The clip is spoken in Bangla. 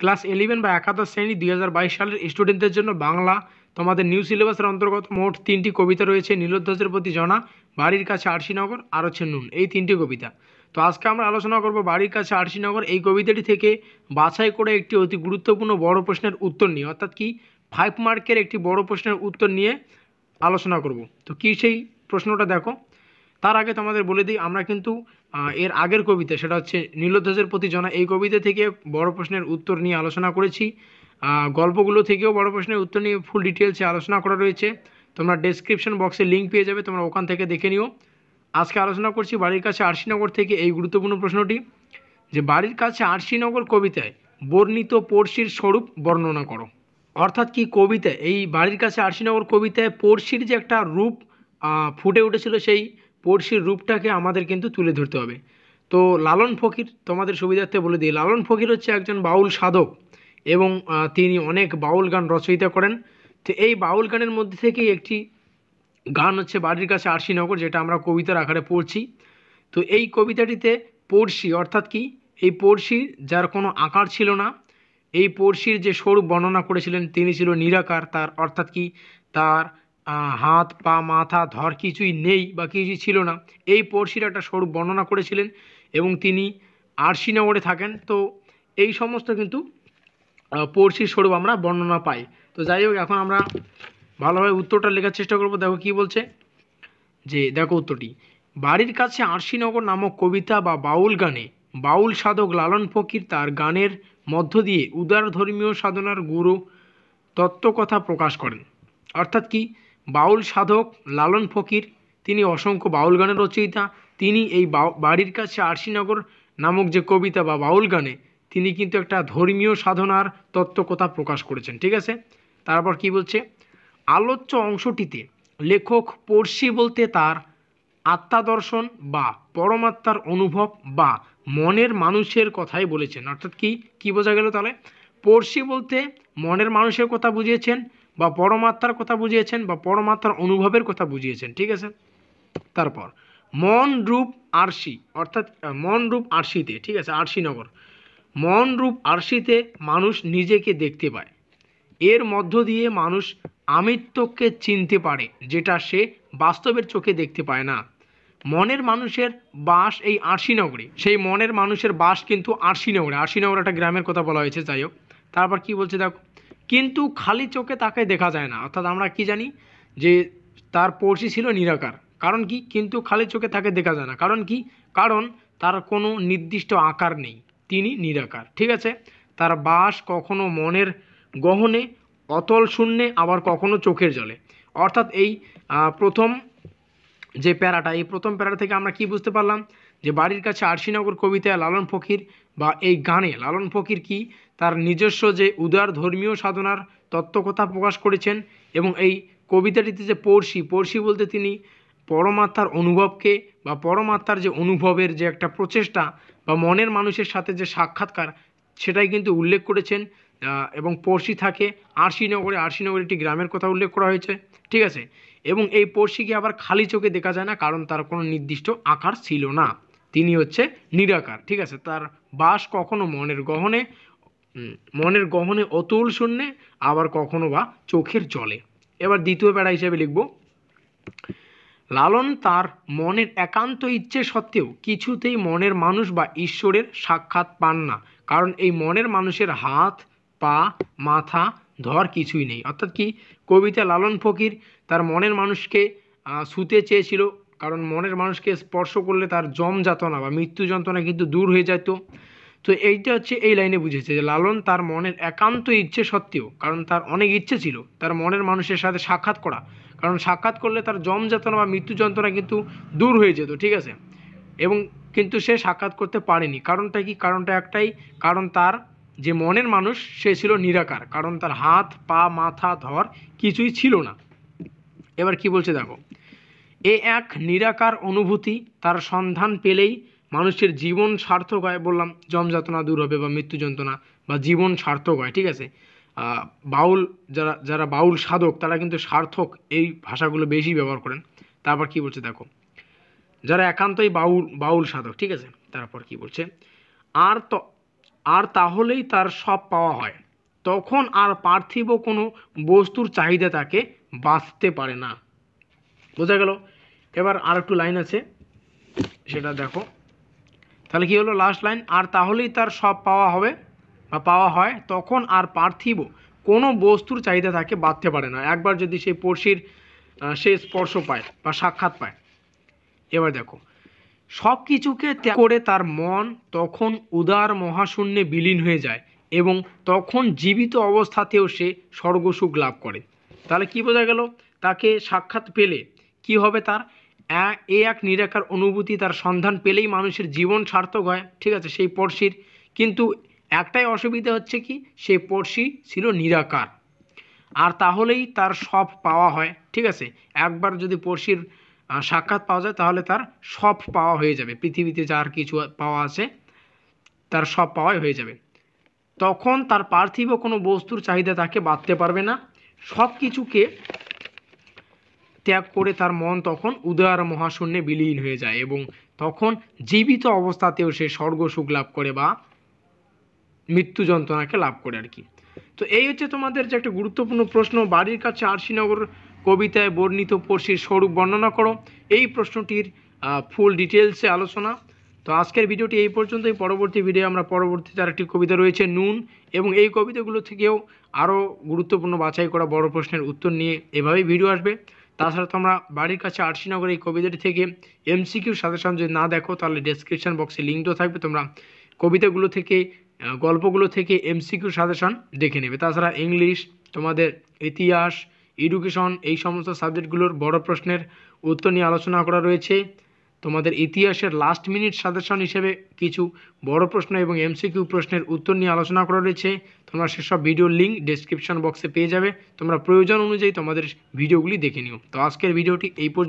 ক্লাস ইলেভেন বা একাদশ শ্রেণী দুই সালের স্টুডেন্টদের জন্য বাংলা তোমাদের নিউ সিলেবাসের অন্তর্গত মোট তিনটি কবিতা রয়েছে নীলোধ্বজের প্রতি জনা বাড়ির কাছে আরশিনগর আর হচ্ছে নুন এই তিনটি কবিতা তো আজকে আমরা আলোচনা করব বাড়ির কাছে আরশিনগর এই কবিতাটি থেকে বাছাই করে একটি অতি গুরুত্বপূর্ণ বড় প্রশ্নের উত্তর নিয়ে অর্থাৎ কি ফাইভ মার্কের একটি বড় প্রশ্নের উত্তর নিয়ে আলোচনা করব তো কি সেই প্রশ্নটা দেখো তার আগে তোমাদের বলে দিই আমরা কিন্তু এর আগের কবিতা সেটা হচ্ছে নীলধ্বজের প্রতি জনা এই কবিতা থেকে বড় প্রশ্নের উত্তর নিয়ে আলোচনা করেছি গল্পগুলো থেকেও বড় প্রশ্নের উত্তর নিয়ে ফুল ডিটেলসে আলোচনা করা রয়েছে তোমরা ডেসক্রিপশন বক্সে লিঙ্ক পেয়ে যাবে তোমরা ওখান থেকে দেখে নিও আজকে আলোচনা করছি বাড়ির কাছে আরশিনগর থেকে এই গুরুত্বপূর্ণ প্রশ্নটি যে বাড়ির কাছে আরশিনগর কবিতায় বর্ণিত পড়শির স্বরূপ বর্ণনা করো অর্থাৎ কি কবিতা এই বাড়ির কাছে আরশিনগর কবিতায় পড়শির যে একটা রূপ ফুটে উঠেছিল সেই পড়শির রূপটাকে আমাদের কিন্তু তুলে ধরতে হবে তো লালন ফকির তোমাদের সুবিধার্থে বলে দিই লালন ফকির হচ্ছে একজন বাউল সাধক এবং তিনি অনেক বাউল গান রচয়িতা করেন তো এই বাউল গানের মধ্যে থেকেই একটি গান হচ্ছে বাড়ির কাছে আরশিনগর যেটা আমরা কবিতার আকারে পড়ছি তো এই কবিতাটিতে পড়শি অর্থাৎ কি এই পড়শি যার কোনো আকার ছিল না এই পড়শির যে স্বরূপ বর্ণনা করেছিলেন তিনি ছিল নিরাকার তার অর্থাৎ কি তার হাত পা মাথা ধর কিছুই নেই বা কিছুই ছিল না এই পড়শির একটা স্বরূপ বর্ণনা করেছিলেন এবং তিনি আরশিনগরে থাকেন তো এই সমস্ত কিন্তু পড়শির স্বরূপ আমরা বর্ণনা পাই তো যাই হোক এখন আমরা ভালোভাবে উত্তরটা লেখার চেষ্টা করবো দেখো কি বলছে যে দেখো উত্তরটি বাড়ির কাছে আরশিনগর নামক কবিতা বা বাউল গানে বাউল সাধক লালন ফকির তার গানের মধ্য দিয়ে উদার ধর্মীয় সাধনার গুরু তত্ত্বকথা প্রকাশ করেন অর্থাৎ কি বাউল সাধক লালন ফকির তিনি অসংখ্য বাউল গানের রচয়িতা তিনি এই বাড়ির কাছে আরশিনগর নামক যে কবিতা বা বাউল গানে তিনি কিন্তু একটা ধর্মীয় সাধনার তত্ত্বকথা প্রকাশ করেছেন ঠিক আছে তারপর কি বলছে আলোচ্য অংশটিতে লেখক পড়শি বলতে তার আত্মাদর্শন বা পরমাত্মার অনুভব বা মনের মানুষের কথাই বলেছেন অর্থাৎ কি কী বোঝা গেল তাহলে পড়শি বলতে মনের মানুষের কথা বুঝিয়েছেন বা পরমাত্মার কথা বুঝিয়েছেন বা পরমাত্মার অনুভবের কথা বুঝিয়েছেন ঠিক আছে তারপর মন রূপ আরশি অর্থাৎ মন রূপ আরশিতে ঠিক আছে আরশিনগর মন রূপ আরশিতে মানুষ নিজেকে দেখতে পায় এর মধ্য দিয়ে মানুষ আমিত্বকে চিনতে পারে যেটা সে বাস্তবের চোখে দেখতে পায় না মনের মানুষের বাস এই আরশিনগরে সেই মনের মানুষের বাস কিন্তু আরশিনগরে আরশিনগর একটা গ্রামের কথা বলা হয়েছে যাই হোক তারপর কি বলছে দেখো কিন্তু খালি চোখে তাকে দেখা যায় না অর্থাৎ আমরা কি জানি যে তার পড়শি ছিল নিরাকার কারণ কি কিন্তু খালি চোখে তাকে দেখা যায় না কারণ কি কারণ তার কোনো নির্দিষ্ট আকার নেই তিনি নিরাকার ঠিক আছে তার বাস কখনো মনের গহনে অতল শূন্যে আবার কখনো চোখের জলে অর্থাৎ এই প্রথম যে প্যারাটা এই প্রথম প্যারা থেকে আমরা কি বুঝতে পারলাম যে বাড়ির কাছে আরশিনগর কবিতায় লালন ফকির বা এই গানে লালন ফকির কি তার নিজস্ব যে উদার ধর্মীয় সাধনার তত্ত্বকথা প্রকাশ করেছেন এবং এই কবিতাটিতে যে পড়শি পড়শি বলতে তিনি পরমাত্মার অনুভবকে বা পরমাত্মার যে অনুভবের যে একটা প্রচেষ্টা বা মনের মানুষের সাথে যে সাক্ষাৎকার সেটাই কিন্তু উল্লেখ করেছেন এবং পড়শি থাকে আরশিনগরে আরশিনগর একটি গ্রামের কথা উল্লেখ করা হয়েছে ঠিক আছে এবং এই পড়শিকে আবার খালি চোখে দেখা যায় না কারণ তার কোনো নির্দিষ্ট আকার ছিল না তিনি হচ্ছে নিরাকার ঠিক আছে তার বাস কখনো মনের গহনে মনের গহনে অতুল শূন্যে আবার কখনো বা চোখের জলে এবার দ্বিতীয় প্যারা হিসেবে লিখব লালন তার মনের একান্ত ইচ্ছে সত্ত্বেও কিছুতেই মনের মানুষ বা ঈশ্বরের সাক্ষাৎ পান না কারণ এই মনের মানুষের হাত পা মাথা ধর কিছুই নেই অর্থাৎ কি কবিতা লালন ফকির তার মনের মানুষকে শুতে চেয়েছিল কারণ মনের মানুষকে স্পর্শ করলে তার জম যাতনা বা মৃত্যু যন্ত্রণা কিন্তু দূর হয়ে যেত তো এইটা হচ্ছে এই লাইনে বুঝেছে যে লালন তার মনের একান্ত ইচ্ছে সত্ত্বেও কারণ তার অনেক ইচ্ছে ছিল তার মনের মানুষের সাথে সাক্ষাৎ করা কারণ সাক্ষাৎ করলে তার জম যাতনা বা মৃত্যু যন্ত্রণা কিন্তু দূর হয়ে যেত ঠিক আছে এবং কিন্তু সে সাক্ষাৎ করতে পারেনি কারণটা কি কারণটা একটাই কারণ তার যে মনের মানুষ সে ছিল নিরাকার কারণ তার হাত পা মাথা ধর কিছুই ছিল না এবার কি বলছে দেখো এ এক নিরাকার অনুভূতি তার সন্ধান পেলেই মানুষের জীবন সার্থক হয় বললাম জমযাতনা দূর হবে বা মৃত্যু যন্ত্রণা বা জীবন সার্থক হয় ঠিক আছে বাউল যারা যারা বাউল সাধক তারা কিন্তু সার্থক এই ভাষাগুলো বেশি ব্যবহার করেন তারপর কি বলছে দেখো যারা একান্তই বাউল বাউল সাধক ঠিক আছে তারপর কি বলছে আর তো আর তাহলেই তার সব পাওয়া হয় তখন আর পার্থিব কোনো বস্তুর চাহিদা তাকে বাঁচতে পারে না বোঝা গেল এবার আর একটু লাইন আছে সেটা দেখো তাহলে কি হলো লাস্ট লাইন আর তাহলেই তার সব পাওয়া হবে বা পাওয়া হয় তখন আর পার্থিব কোনো বস্তুর চাহিদা তাকে বাঁধতে পারে না একবার যদি সেই পড়শির সে স্পর্শ পায় বা সাক্ষাৎ পায় এবার দেখো সব কিছুকে ত্যাগ করে তার মন তখন উদার মহাশূন্যে বিলীন হয়ে যায় এবং তখন জীবিত অবস্থাতেও সে স্বর্গসুখ লাভ করে তাহলে কি বোঝা গেল তাকে সাক্ষাৎ পেলে কি হবে তার এ এক নিরাকার অনুভূতি তার সন্ধান পেলেই মানুষের জীবন সার্থক হয় ঠিক আছে সেই পড়শির কিন্তু একটাই অসুবিধা হচ্ছে কি সেই পড়শি ছিল নিরাকার আর তাহলেই তার সব পাওয়া হয় ঠিক আছে একবার যদি পড়শির সাক্ষাৎ পাওয়া যায় তাহলে তার সব পাওয়া হয়ে যাবে পৃথিবীতে যার কিছু পাওয়া আছে তার সব পাওয়াই হয়ে যাবে তখন তার পার্থিব কোনো বস্তুর চাহিদা তাকে বাঁধতে পারবে না সব কিছুকে ত্যাগ করে তার মন তখন উদয়ার মহাশূন্যে বিলীন হয়ে যায় এবং তখন জীবিত অবস্থাতেও সে স্বর্গ সুখ লাভ করে বা মৃত্যু যন্ত্রণাকে লাভ করে আর কি তো এই হচ্ছে তোমাদের যে একটা গুরুত্বপূর্ণ প্রশ্ন বাড়ির কাছে আরশিনগর কবিতায় বর্ণিত পড়শির স্বরূপ বর্ণনা করো এই প্রশ্নটির ফুল ডিটেলসে আলোচনা তো আজকের ভিডিওটি এই পর্যন্তই পরবর্তী ভিডিও আমরা পরবর্তীতে আরেকটি কবিতা রয়েছে নুন এবং এই কবিতাগুলো থেকেও আরও গুরুত্বপূর্ণ বাছাই করা বড় প্রশ্নের উত্তর নিয়ে এভাবেই ভিডিও আসবে তাছাড়া তোমরা বাড়ির কাছে নগরে এই কবিতাটি থেকে এমসিকিউ সাজেশন যদি না দেখো তাহলে ডেসক্রিপশান বক্সে লিঙ্কও থাকবে তোমরা কবিতাগুলো থেকে গল্পগুলো থেকে এমসিকিউ সাজেশন দেখে নেবে তাছাড়া ইংলিশ তোমাদের ইতিহাস এডুকেশন এই সমস্ত সাবজেক্টগুলোর বড় প্রশ্নের উত্তর নিয়ে আলোচনা করা রয়েছে তোমাদের ইতিহাসের লাস্ট মিনিট সাজেশন হিসেবে কিছু বড় প্রশ্ন এবং এমসিকিউ প্রশ্নের উত্তর নিয়ে আলোচনা করা রয়েছে তোমরা সেসব ভিডিওর লিঙ্ক ডিসক্রিপশন বক্সে পেয়ে যাবে তোমরা প্রয়োজন অনুযায়ী তোমাদের ভিডিওগুলি দেখে নিও তো আজকের ভিডিওটি এই পর্যন্ত